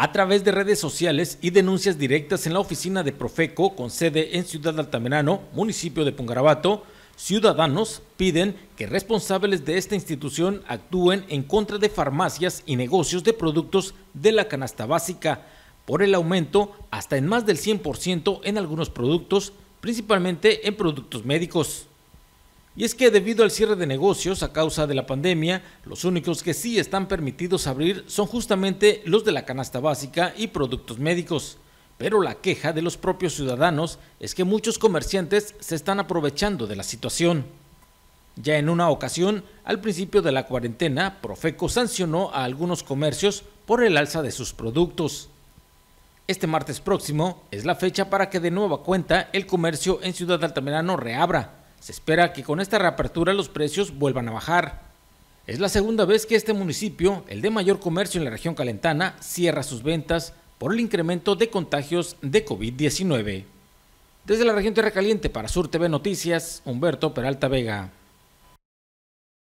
a través de redes sociales y denuncias directas en la oficina de Profeco con sede en Ciudad Altamerano, municipio de Pungarabato, ciudadanos piden que responsables de esta institución actúen en contra de farmacias y negocios de productos de la canasta básica por el aumento hasta en más del 100% en algunos productos, principalmente en productos médicos. Y es que debido al cierre de negocios a causa de la pandemia, los únicos que sí están permitidos abrir son justamente los de la canasta básica y productos médicos. Pero la queja de los propios ciudadanos es que muchos comerciantes se están aprovechando de la situación. Ya en una ocasión, al principio de la cuarentena, Profeco sancionó a algunos comercios por el alza de sus productos. Este martes próximo es la fecha para que de nueva cuenta el comercio en Ciudad Altamirano reabra, se espera que con esta reapertura los precios vuelvan a bajar. Es la segunda vez que este municipio, el de mayor comercio en la región calentana, cierra sus ventas por el incremento de contagios de COVID-19. Desde la región Tierra Caliente para Sur TV Noticias, Humberto Peralta Vega.